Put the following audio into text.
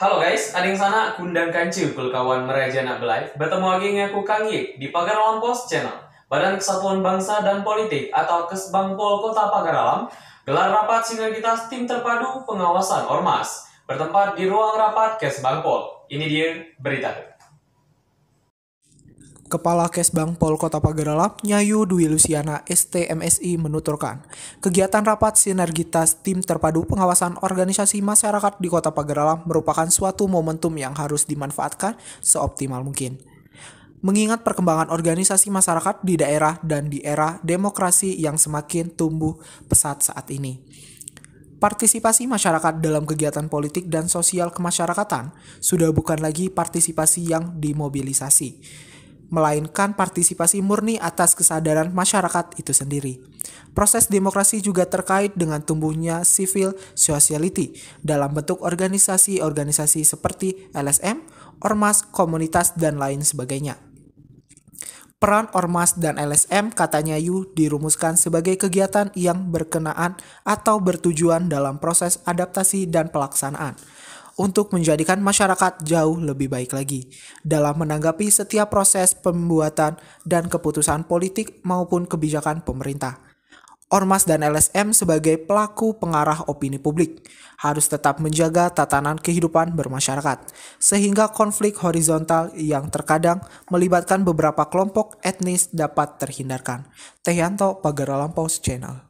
Halo guys, ada yang sana kundang kancil kul kawan merajana belive. Bertemu lagi aku Kang Yik di Pagar Alam Post Channel. Badan Kesatuan Bangsa dan Politik atau Kesbangpol Kota Pagar Alam gelar rapat sinergitas tim terpadu pengawasan Ormas bertempat di ruang rapat Kesbangpol. Ini dia berita. Kepala Kesbang Pol Kota Pagaralam, Nyayu Dwi Luciana STMSI menuturkan, kegiatan rapat sinergitas tim terpadu pengawasan organisasi masyarakat di Kota Pagaralam merupakan suatu momentum yang harus dimanfaatkan seoptimal mungkin. Mengingat perkembangan organisasi masyarakat di daerah dan di era demokrasi yang semakin tumbuh pesat saat ini partisipasi masyarakat dalam kegiatan politik dan sosial kemasyarakatan sudah bukan lagi partisipasi yang dimobilisasi, melainkan partisipasi murni atas kesadaran masyarakat itu sendiri. Proses demokrasi juga terkait dengan tumbuhnya civil society dalam bentuk organisasi-organisasi seperti LSM, ormas, komunitas, dan lain sebagainya. Peran ormas dan LSM katanya Yu dirumuskan sebagai kegiatan yang berkenaan atau bertujuan dalam proses adaptasi dan pelaksanaan untuk menjadikan masyarakat jauh lebih baik lagi dalam menanggapi setiap proses pembuatan dan keputusan politik maupun kebijakan pemerintah. Ormas dan LSM sebagai pelaku pengarah opini publik harus tetap menjaga tatanan kehidupan bermasyarakat, sehingga konflik horizontal yang terkadang melibatkan beberapa kelompok etnis dapat terhindarkan. Tehyanto Pagar Lampau Channel